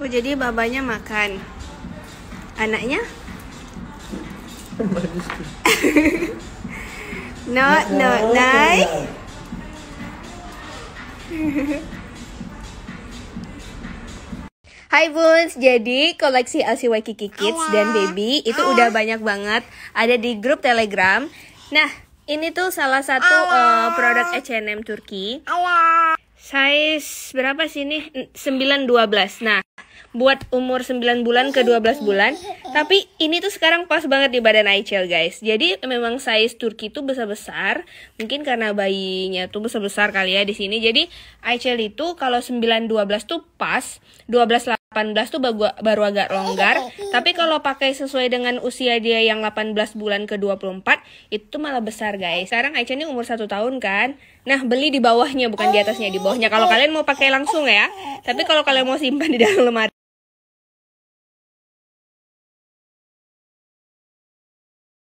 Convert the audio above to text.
Oh jadi babanya makan. Anaknya? no, no, no. Hai Buns, jadi koleksi Waikiki Kids dan Baby itu udah banyak banget ada di grup Telegram. Nah, ini tuh salah satu uh, produk H&M Turki. Size berapa sih ini? 912. Nah, buat umur 9 bulan ke 12 bulan. Tapi ini tuh sekarang pas banget di badan Aichel guys. Jadi memang size Turki tuh besar-besar. Mungkin karena bayinya tuh besar-besar kali ya di sini. Jadi Aichel itu kalau 9 12 tuh pas, 12 18 tuh baru, agak longgar, tapi kalau pakai sesuai dengan usia dia yang 18 bulan ke 24, itu malah besar guys. Sekarang Aicha ini umur 1 tahun kan? Nah, beli di bawahnya bukan di atasnya, di bawahnya. Kalau kalian mau pakai langsung ya. Tapi kalau kalian mau simpan di dalam lemari